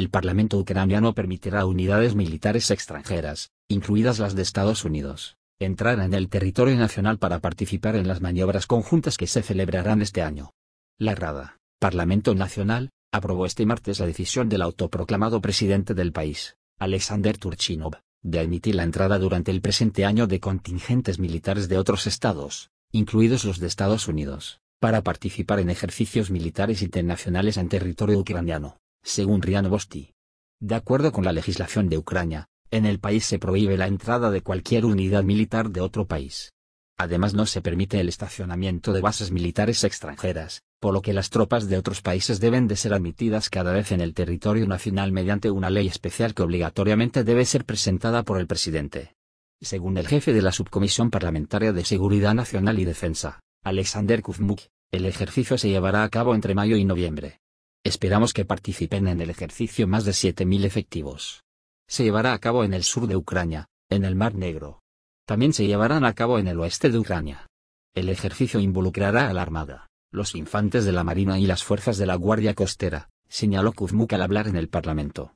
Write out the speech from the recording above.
el Parlamento ucraniano permitirá a unidades militares extranjeras, incluidas las de Estados Unidos, entrar en el territorio nacional para participar en las maniobras conjuntas que se celebrarán este año. La Rada, Parlamento Nacional, aprobó este martes la decisión del autoproclamado presidente del país, Alexander Turchinov, de admitir la entrada durante el presente año de contingentes militares de otros estados, incluidos los de Estados Unidos, para participar en ejercicios militares internacionales en territorio ucraniano según Rian Bosti. De acuerdo con la legislación de Ucrania, en el país se prohíbe la entrada de cualquier unidad militar de otro país. Además no se permite el estacionamiento de bases militares extranjeras, por lo que las tropas de otros países deben de ser admitidas cada vez en el territorio nacional mediante una ley especial que obligatoriamente debe ser presentada por el presidente. Según el jefe de la Subcomisión Parlamentaria de Seguridad Nacional y Defensa, Alexander Kuzmuk, el ejercicio se llevará a cabo entre mayo y noviembre. Esperamos que participen en el ejercicio más de 7.000 efectivos. Se llevará a cabo en el sur de Ucrania, en el Mar Negro. También se llevarán a cabo en el oeste de Ucrania. El ejercicio involucrará a la Armada, los infantes de la Marina y las fuerzas de la Guardia Costera, señaló Kuzmuk al hablar en el Parlamento.